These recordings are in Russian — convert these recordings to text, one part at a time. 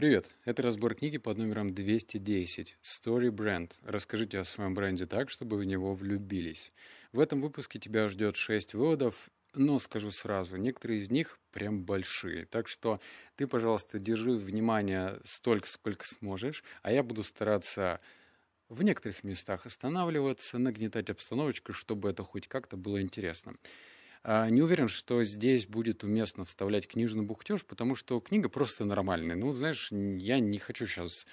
Привет! Это разбор книги под номером 210 «Story Brand. Расскажите о своем бренде так, чтобы в него влюбились». В этом выпуске тебя ждет 6 выводов, но скажу сразу, некоторые из них прям большие. Так что ты, пожалуйста, держи внимание столько, сколько сможешь, а я буду стараться в некоторых местах останавливаться, нагнетать обстановочку, чтобы это хоть как-то было интересно. А, не уверен, что здесь будет уместно вставлять книжный бухтеж, потому что книга просто нормальная. Ну, знаешь, я не хочу сейчас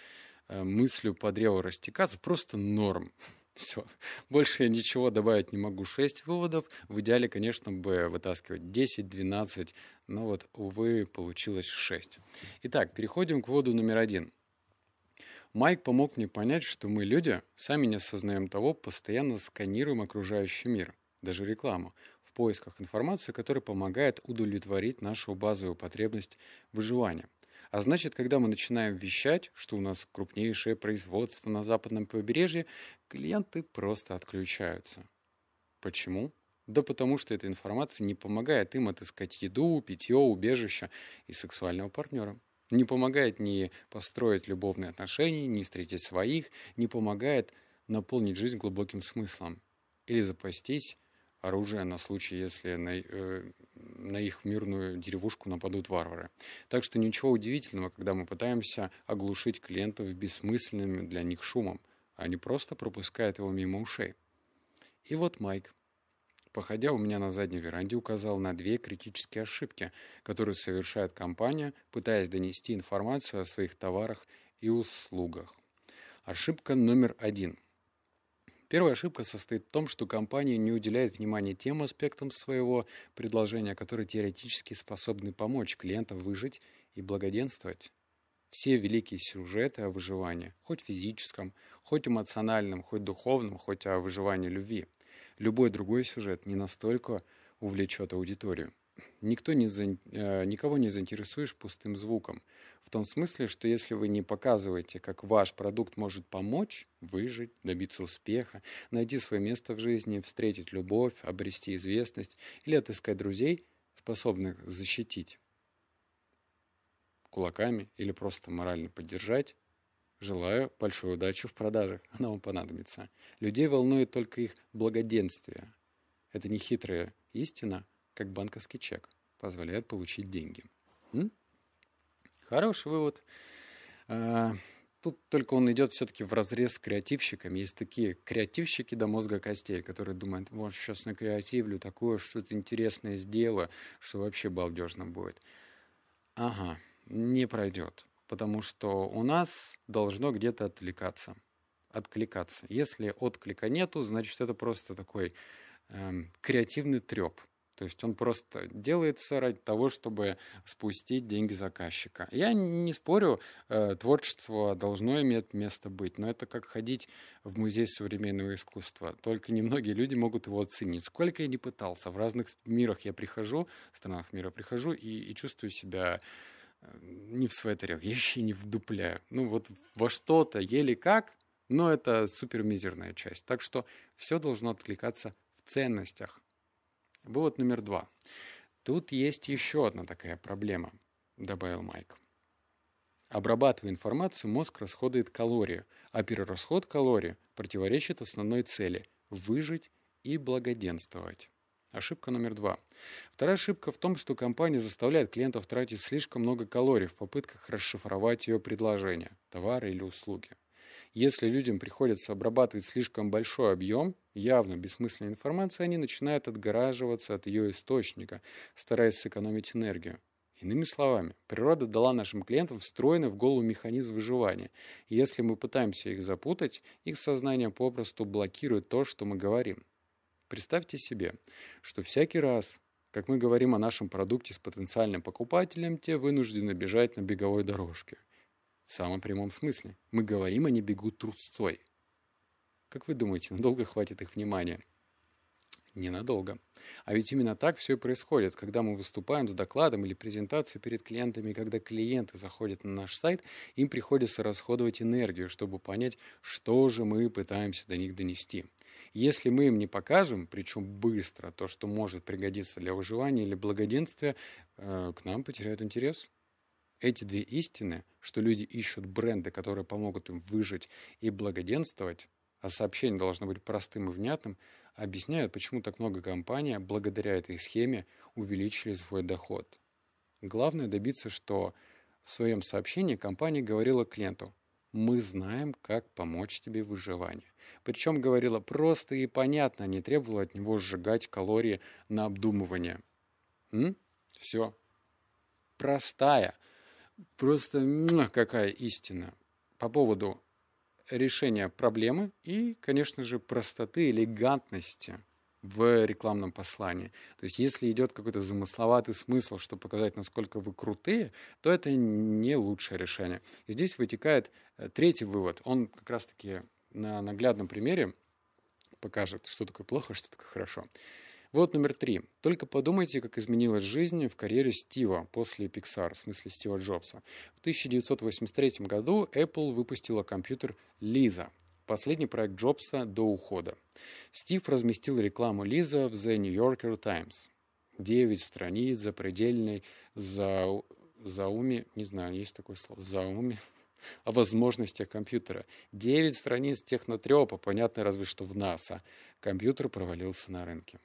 э, мыслью по древу растекаться, просто норм. Все. Больше я ничего добавить не могу. Шесть выводов. В идеале, конечно, бы вытаскивать 10, 12. Но вот, увы, получилось 6. Итак, переходим к выводу номер один. Майк помог мне понять, что мы, люди, сами не осознаем того, постоянно сканируем окружающий мир, даже рекламу поисках информации, которая помогает удовлетворить нашу базовую потребность выживания. А значит, когда мы начинаем вещать, что у нас крупнейшее производство на западном побережье, клиенты просто отключаются. Почему? Да потому что эта информация не помогает им отыскать еду, питье, убежище и сексуального партнера. Не помогает ни построить любовные отношения, ни встретить своих, не помогает наполнить жизнь глубоким смыслом или запастись оружие на случай, если на, э, на их мирную деревушку нападут варвары. Так что ничего удивительного, когда мы пытаемся оглушить клиентов бессмысленным для них шумом. Они просто пропускают его мимо ушей. И вот Майк, походя у меня на задней веранде, указал на две критические ошибки, которые совершает компания, пытаясь донести информацию о своих товарах и услугах. Ошибка номер один – Первая ошибка состоит в том, что компания не уделяет внимания тем аспектам своего предложения, которые теоретически способны помочь клиентам выжить и благоденствовать. Все великие сюжеты о выживании, хоть физическом, хоть эмоциональном, хоть духовном, хоть о выживании любви, любой другой сюжет не настолько увлечет аудиторию никто не за... Э, никого не заинтересуешь пустым звуком. В том смысле, что если вы не показываете, как ваш продукт может помочь выжить, добиться успеха, найти свое место в жизни, встретить любовь, обрести известность или отыскать друзей, способных защитить кулаками или просто морально поддержать, Желаю большой удачи в продажах, она вам понадобится. Людей волнует только их благоденствие. Это не хитрая истина, как банковский чек, позволяет получить деньги. М? Хороший вывод. А, тут только он идет все-таки в разрез с креативщиком. Есть такие креативщики до мозга костей, которые думают, вот сейчас на креативлю такое что-то интересное сделаю, что вообще балдежно будет. Ага, не пройдет, потому что у нас должно где-то отвлекаться, откликаться. Если отклика нету, значит это просто такой э, креативный треп – то есть он просто делается ради того, чтобы спустить деньги заказчика. Я не спорю, э, творчество должно иметь место быть, но это как ходить в музей современного искусства. Только немногие люди могут его оценить. Сколько я не пытался, в разных мирах я прихожу, странах мира прихожу и, и чувствую себя э, не в своей тарелке, я еще не вдупляю. Ну вот во что-то еле как, но это супермизерная часть. Так что все должно откликаться в ценностях Вывод номер два. Тут есть еще одна такая проблема, добавил Майк. Обрабатывая информацию, мозг расходует калорию, а перерасход калорий противоречит основной цели – выжить и благоденствовать. Ошибка номер два. Вторая ошибка в том, что компания заставляет клиентов тратить слишком много калорий в попытках расшифровать ее предложение, товары или услуги. Если людям приходится обрабатывать слишком большой объем, явно бессмысленной информации, они начинают отгораживаться от ее источника, стараясь сэкономить энергию. Иными словами, природа дала нашим клиентам встроенный в голову механизм выживания. И если мы пытаемся их запутать, их сознание попросту блокирует то, что мы говорим. Представьте себе, что всякий раз, как мы говорим о нашем продукте с потенциальным покупателем, те вынуждены бежать на беговой дорожке. В самом прямом смысле. Мы говорим, они бегут трусцой. Как вы думаете, надолго хватит их внимания? Ненадолго. А ведь именно так все и происходит, когда мы выступаем с докладом или презентацией перед клиентами, когда клиенты заходят на наш сайт, им приходится расходовать энергию, чтобы понять, что же мы пытаемся до них донести. Если мы им не покажем, причем быстро, то, что может пригодиться для выживания или благоденствия, э, к нам потеряют интерес – эти две истины, что люди ищут бренды, которые помогут им выжить и благоденствовать, а сообщение должно быть простым и внятным, объясняют, почему так много компаний благодаря этой схеме увеличили свой доход. Главное добиться, что в своем сообщении компания говорила клиенту «Мы знаем, как помочь тебе в выживании». Причем говорила просто и понятно, не требовала от него сжигать калории на обдумывание. М? Все. Простая – Просто какая истина по поводу решения проблемы и, конечно же, простоты, элегантности в рекламном послании. То есть если идет какой-то замысловатый смысл, чтобы показать, насколько вы крутые, то это не лучшее решение. И здесь вытекает э, третий вывод. Он как раз-таки на наглядном примере покажет, что такое плохо, а что такое хорошо. Вот номер три. Только подумайте, как изменилась жизнь в карьере Стива после Pixar, в смысле Стива Джобса. В 1983 году Apple выпустила компьютер Lisa, последний проект Джобса до ухода. Стив разместил рекламу Лиза в The New Yorker Times. Девять страниц запредельной за зауми, не знаю, есть такое слово, зауми, о возможностях компьютера. Девять страниц технотрепа, понятно разве что в НАСА. Компьютер провалился на рынке.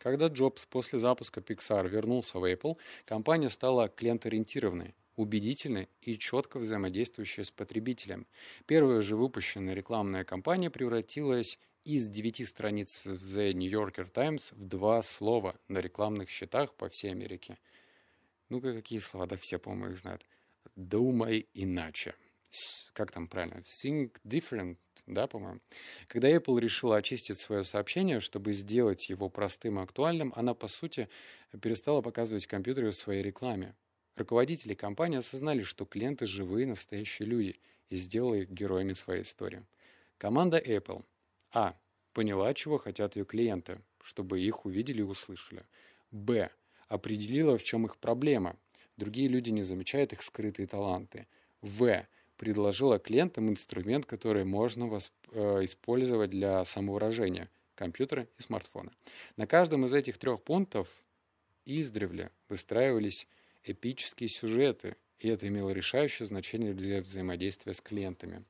Когда Джобс после запуска Pixar вернулся в Apple, компания стала клиент-ориентированной, убедительной и четко взаимодействующей с потребителем. Первая же выпущенная рекламная кампания превратилась из девяти страниц в The New Yorker Times в два слова на рекламных счетах по всей Америке. Ну-ка, какие слова, да все, по-моему, их знают. «Думай иначе». Как там правильно? «Think different», да, по-моему. Когда Apple решила очистить свое сообщение, чтобы сделать его простым и актуальным, она, по сути, перестала показывать компьютеры в своей рекламе. Руководители компании осознали, что клиенты живые, настоящие люди, и сделали их героями своей истории. Команда Apple А. Поняла, чего хотят ее клиенты, чтобы их увидели и услышали. Б. Определила, в чем их проблема. Другие люди не замечают их скрытые таланты. В предложила клиентам инструмент, который можно э, использовать для самовыражения – компьютера и смартфона. На каждом из этих трех пунктов издревле выстраивались эпические сюжеты, и это имело решающее значение для взаимодействия с клиентами.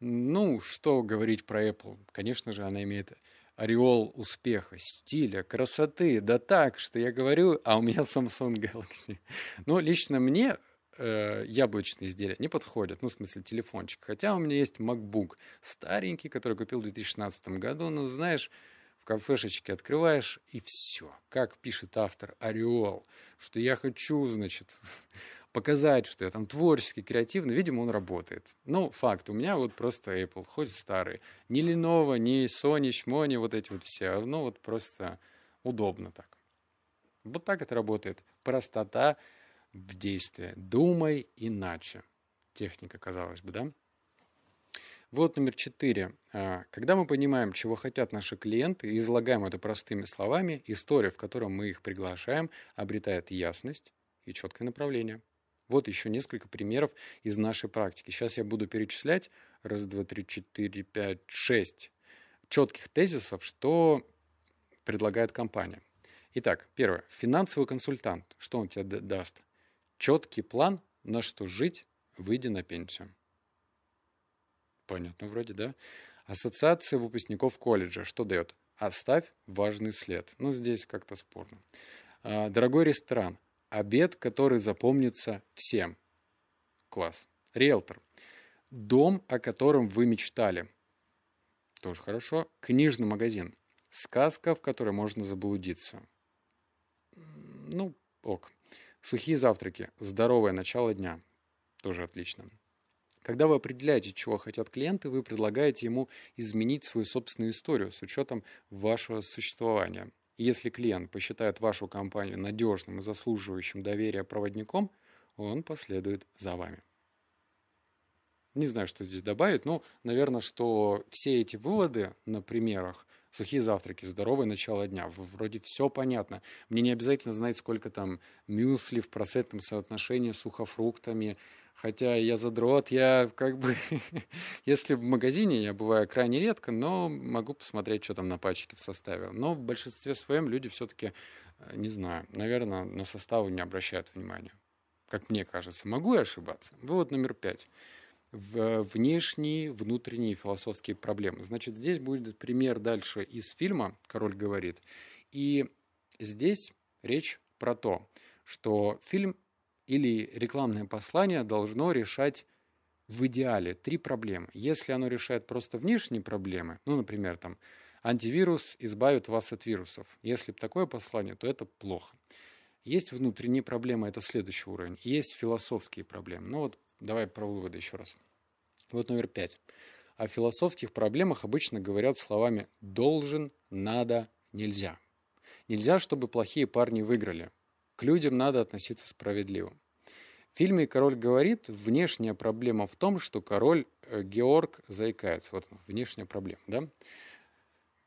Ну, что говорить про Apple? Конечно же, она имеет ореол успеха, стиля, красоты, да так, что я говорю, а у меня Samsung Galaxy. Но лично мне Э, яблочные изделия не подходят, ну, в смысле, телефончик. Хотя у меня есть MacBook старенький, который купил в 2016 году, но, знаешь, в кафешечке открываешь, и все. Как пишет автор Ореол, что я хочу, значит, показать, что я там творческий, креативный, видимо, он работает. Ну, факт, у меня вот просто Apple, хоть старый. Ни Lenovo, ни Sony, Шмони, вот эти вот все. Ну, вот просто удобно так. Вот так это работает. Простота в действие. Думай иначе. Техника, казалось бы, да? Вот номер четыре. А, когда мы понимаем, чего хотят наши клиенты, и излагаем это простыми словами, история, в которой мы их приглашаем, обретает ясность и четкое направление. Вот еще несколько примеров из нашей практики. Сейчас я буду перечислять раз, два, три, четыре, пять, шесть четких тезисов, что предлагает компания. Итак, первое. Финансовый консультант. Что он тебе даст? четкий план, на что жить, выйдя на пенсию. Понятно вроде, да? Ассоциация выпускников колледжа что дает? Оставь важный след. Ну, здесь как-то спорно. А, дорогой ресторан. Обед, который запомнится всем. Класс. Риэлтор. Дом, о котором вы мечтали. Тоже хорошо. Книжный магазин. Сказка, в которой можно заблудиться. Ну, ок. Сухие завтраки, здоровое начало дня. Тоже отлично. Когда вы определяете, чего хотят клиенты, вы предлагаете ему изменить свою собственную историю с учетом вашего существования. И если клиент посчитает вашу компанию надежным и заслуживающим доверия проводником, он последует за вами. Не знаю, что здесь добавить, но, наверное, что все эти выводы на примерах – сухие завтраки, здоровое начало дня. Вроде все понятно. Мне не обязательно знать, сколько там мюсли в процентном соотношении с сухофруктами. Хотя я задрот, я как бы... Если в магазине, я бываю крайне редко, но могу посмотреть, что там на пачке в составе. Но в большинстве своем люди все-таки, э, не знаю, наверное, на составы не обращают внимания. Как мне кажется. Могу я ошибаться? Вывод номер пять в внешние, внутренние философские проблемы. Значит, здесь будет пример дальше из фильма «Король говорит». И здесь речь про то, что фильм или рекламное послание должно решать в идеале три проблемы. Если оно решает просто внешние проблемы, ну, например, там, антивирус избавит вас от вирусов. Если бы такое послание, то это плохо. Есть внутренние проблемы, это следующий уровень. Есть философские проблемы. Ну вот давай про выводы еще раз. Вот номер пять. О философских проблемах обычно говорят словами «должен», «надо», «нельзя». Нельзя, чтобы плохие парни выиграли. К людям надо относиться справедливо. В фильме «Король говорит» внешняя проблема в том, что король э, Георг заикается. Вот внешняя проблема, да?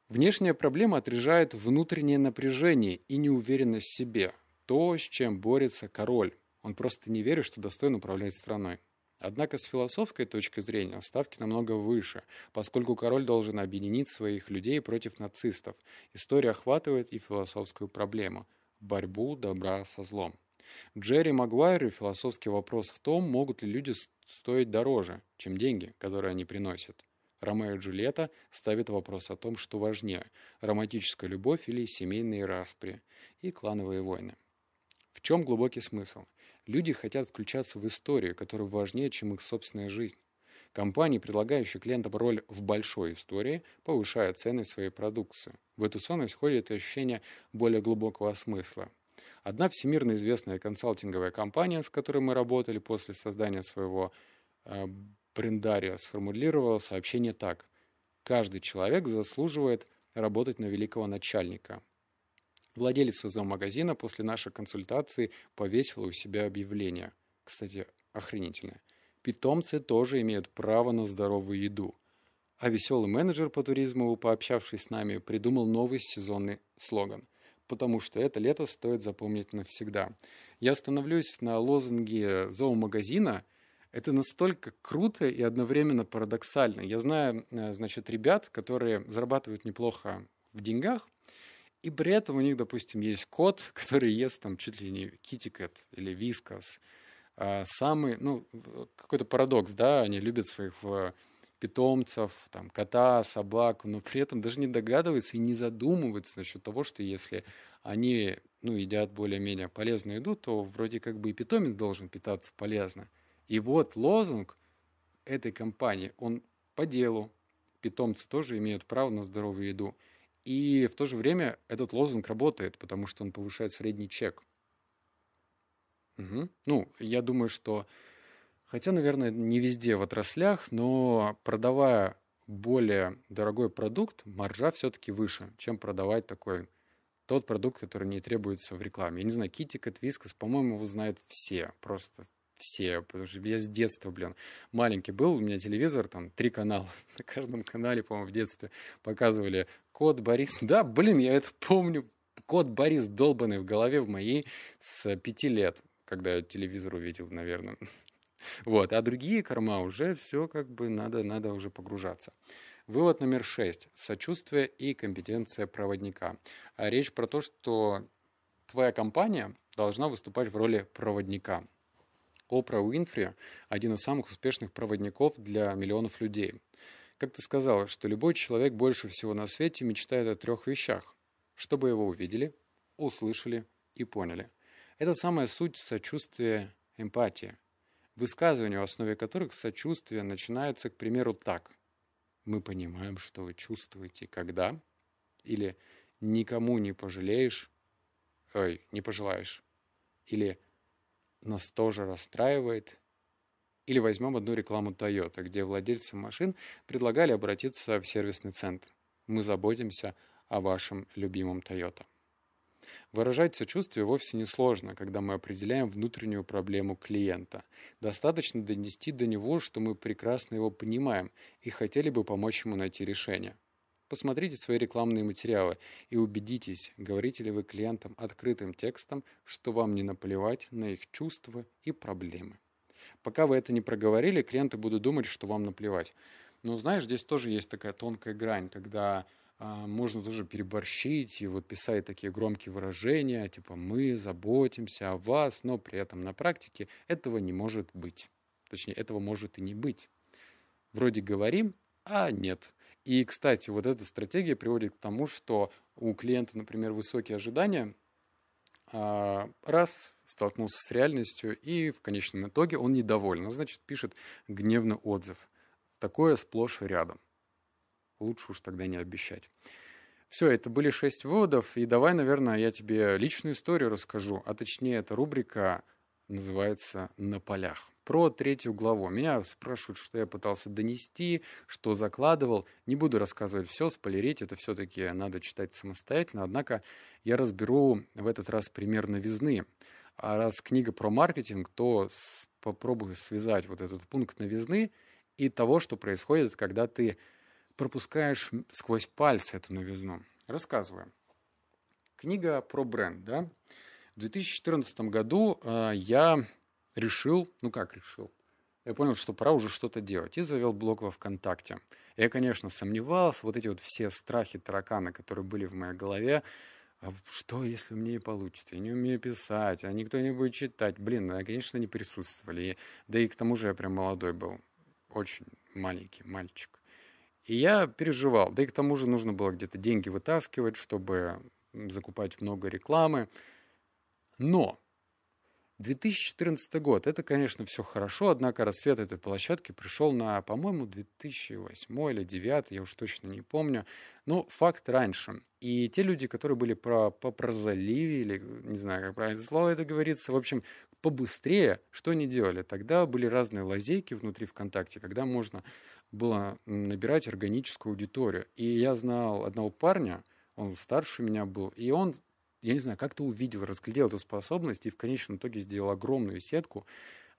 Внешняя проблема отражает внутреннее напряжение и неуверенность в себе. То, с чем борется король. Он просто не верит, что достоин управлять страной. Однако с философской точки зрения ставки намного выше, поскольку король должен объединить своих людей против нацистов. История охватывает и философскую проблему – борьбу добра со злом. Джерри Магуайру философский вопрос в том, могут ли люди стоить дороже, чем деньги, которые они приносят. Ромео и Джульетта ставит вопрос о том, что важнее – романтическая любовь или семейные распри и клановые войны. В чем глубокий смысл – Люди хотят включаться в историю, которая важнее, чем их собственная жизнь. Компании, предлагающие клиентам роль в большой истории, повышают ценность своей продукции. В эту сонность входит ощущение более глубокого смысла. Одна всемирно известная консалтинговая компания, с которой мы работали после создания своего э, брендария, сформулировала сообщение так. Каждый человек заслуживает работать на великого начальника. Владелица зоомагазина после нашей консультации повесила у себя объявление. Кстати, охренительное. Питомцы тоже имеют право на здоровую еду. А веселый менеджер по туризму, пообщавшись с нами, придумал новый сезонный слоган – потому что это лето стоит запомнить навсегда. Я становлюсь на лозунге зоомагазина. Это настолько круто и одновременно парадоксально. Я знаю, э, значит, ребят, которые зарабатывают неплохо в деньгах, и при этом у них, допустим, есть кот, который ест там чуть ли не китикет или вискас. А, самый, ну, какой-то парадокс, да, они любят своих э, питомцев, там, кота, собаку, но при этом даже не догадываются и не задумываются насчет того, что если они ну, едят более-менее полезную еду, то вроде как бы и питомец должен питаться полезно. И вот лозунг этой компании, он по делу. Питомцы тоже имеют право на здоровую еду. И в то же время этот лозунг работает, потому что он повышает средний чек. Угу. Ну, я думаю, что, хотя, наверное, не везде в отраслях, но продавая более дорогой продукт, маржа все-таки выше, чем продавать такой тот продукт, который не требуется в рекламе. Я не знаю, Китикет, Вискас, по-моему, его знают все, просто все, потому что я с детства, блин, маленький был, у меня телевизор, там, три канала, на каждом канале, по-моему, в детстве показывали кот Борис. Да, блин, я это помню. Кот Борис долбанный в голове в моей с пяти лет, когда я телевизор увидел, наверное. Вот, а другие корма уже все как бы надо, надо уже погружаться. Вывод номер шесть. Сочувствие и компетенция проводника. А речь про то, что твоя компания должна выступать в роли проводника. Опра Уинфри – один из самых успешных проводников для миллионов людей. Как ты сказал, что любой человек больше всего на свете мечтает о трех вещах. Чтобы его увидели, услышали и поняли. Это самая суть сочувствия эмпатии, высказывания, в основе которых сочувствие начинается, к примеру, так. «Мы понимаем, что вы чувствуете, когда...» Или «Никому не пожалеешь...» «Ой, не пожелаешь...» Или «Нас тоже расстраивает...» Или возьмем одну рекламу Toyota, где владельцам машин предлагали обратиться в сервисный центр. Мы заботимся о вашем любимом Toyota. Выражать сочувствие вовсе не сложно, когда мы определяем внутреннюю проблему клиента. Достаточно донести до него, что мы прекрасно его понимаем и хотели бы помочь ему найти решение. Посмотрите свои рекламные материалы и убедитесь, говорите ли вы клиентам открытым текстом, что вам не наплевать на их чувства и проблемы. Пока вы это не проговорили, клиенты будут думать, что вам наплевать. Но знаешь, здесь тоже есть такая тонкая грань, когда а, можно тоже переборщить и вот писать такие громкие выражения, типа «мы заботимся о вас», но при этом на практике этого не может быть. Точнее, этого может и не быть. Вроде говорим, а нет. И, кстати, вот эта стратегия приводит к тому, что у клиента, например, высокие ожидания – а, раз столкнулся с реальностью, и в конечном итоге он недоволен. Ну, значит, пишет гневный отзыв. Такое сплошь и рядом. Лучше уж тогда не обещать. Все, это были шесть выводов, и давай, наверное, я тебе личную историю расскажу, а точнее, эта рубрика называется «На полях» про третью главу. Меня спрашивают, что я пытался донести, что закладывал. Не буду рассказывать все, спойлерить, это все-таки надо читать самостоятельно. Однако я разберу в этот раз пример новизны. А раз книга про маркетинг, то попробую связать вот этот пункт новизны и того, что происходит, когда ты пропускаешь сквозь пальцы эту новизну. Рассказываю. Книга про бренд, да? В 2014 году э, я решил, ну как решил, я понял, что пора уже что-то делать, и завел блог во ВКонтакте. Я, конечно, сомневался, вот эти вот все страхи таракана, которые были в моей голове, а что, если у меня не получится? Я не умею писать, а никто не будет читать. Блин, я, ну, конечно, не присутствовали. И, да и к тому же я прям молодой был. Очень маленький мальчик. И я переживал. Да и к тому же нужно было где-то деньги вытаскивать, чтобы закупать много рекламы. Но 2014 год. Это, конечно, все хорошо, однако расцвет этой площадки пришел на, по-моему, 2008 или 2009, я уж точно не помню. Но факт раньше. И те люди, которые были про попрозоливи, или не знаю, как правильно слово это говорится, в общем, побыстрее, что они делали? Тогда были разные лазейки внутри ВКонтакте, когда можно было набирать органическую аудиторию. И я знал одного парня, он старше меня был, и он я не знаю, как ты увидел, разглядел эту способность и в конечном итоге сделал огромную сетку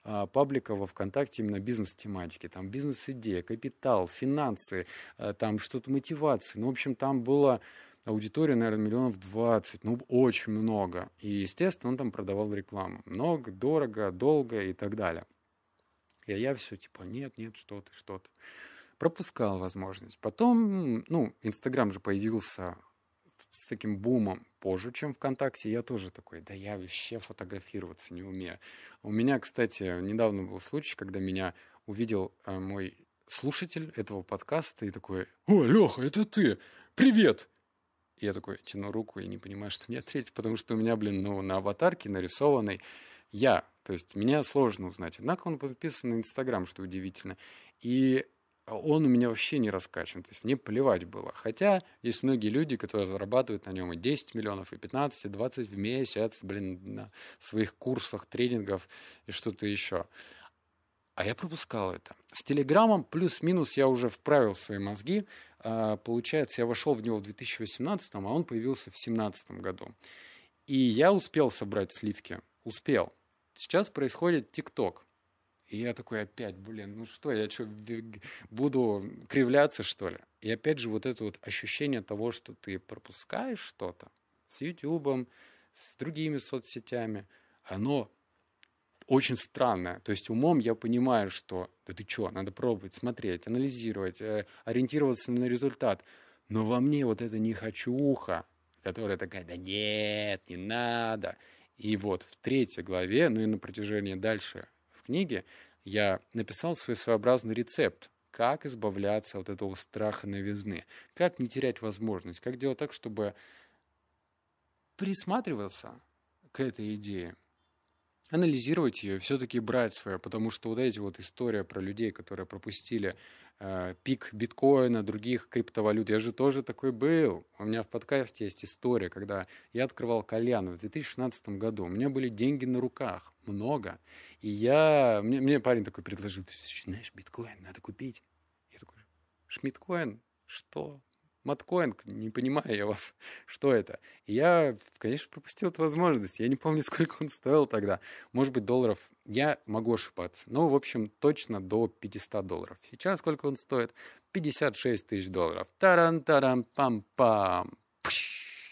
а, паблика во ВКонтакте именно бизнес-тематики. Там бизнес-идея, капитал, финансы, а, там что-то мотивации. Ну, в общем, там было аудитория, наверное, миллионов 20, ну, очень много. И, естественно, он там продавал рекламу. Много, дорого, долго и так далее. И я все типа, нет, нет, что ты, что ты. Пропускал возможность. Потом, ну, Инстаграм же появился с таким бумом позже, чем ВКонтакте, я тоже такой, да я вообще фотографироваться не умею. У меня, кстати, недавно был случай, когда меня увидел э, мой слушатель этого подкаста и такой, о, Леха, это ты, привет! И я такой тяну руку и не понимаю, что меня ответить, потому что у меня, блин, ну, на аватарке нарисованный я, то есть меня сложно узнать. Однако он подписан на Инстаграм, что удивительно. И а он у меня вообще не раскачан. То есть мне плевать было. Хотя есть многие люди, которые зарабатывают на нем и 10 миллионов, и 15, и 20 в месяц, блин, на своих курсах, тренингов и что-то еще. А я пропускал это. С Телеграмом плюс-минус я уже вправил свои мозги. А, получается, я вошел в него в 2018, а он появился в 2017 году. И я успел собрать сливки. Успел. Сейчас происходит ТикТок. И я такой опять, блин, ну что, я что, буду кривляться, что ли? И опять же вот это вот ощущение того, что ты пропускаешь что-то с Ютубом, с другими соцсетями, оно очень странное. То есть умом я понимаю, что да ты что, надо пробовать, смотреть, анализировать, э, ориентироваться на результат. Но во мне вот это не хочу ухо, которое такая, да нет, не надо. И вот в третьей главе, ну и на протяжении дальше в книге, я написал свой своеобразный рецепт, как избавляться от этого страха новизны, как не терять возможность, как делать так, чтобы присматриваться к этой идее, анализировать ее и все-таки брать свое, потому что вот эти вот история про людей, которые пропустили э, пик биткоина, других криптовалют, я же тоже такой был. У меня в подкасте есть история, когда я открывал кальян в 2016 году, у меня были деньги на руках, много, и я, мне, мне парень такой предложил, ты знаешь, биткоин надо купить. Я такой, шмиткоин? Что? Маткоин, не понимаю я вас, что это. И я, конечно, пропустил эту возможность. Я не помню, сколько он стоил тогда. Может быть, долларов. Я могу ошибаться. Но, ну, в общем, точно до 500 долларов. Сейчас сколько он стоит? 56 тысяч долларов. Таран-тарам-пам-пам.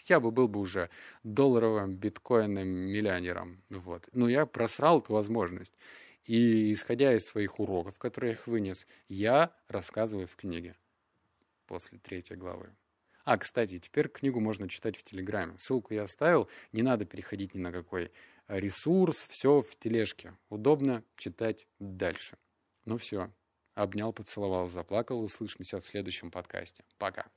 Я бы был бы уже долларовым биткоинным миллионером. Вот. Но я просрал эту возможность. И исходя из своих уроков, которые я вынес, я рассказываю в книге после третьей главы. А, кстати, теперь книгу можно читать в Телеграме. Ссылку я оставил, не надо переходить ни на какой э, ресурс, все в тележке. Удобно читать дальше. Ну все, обнял, поцеловал, заплакал. Услышимся в следующем подкасте. Пока.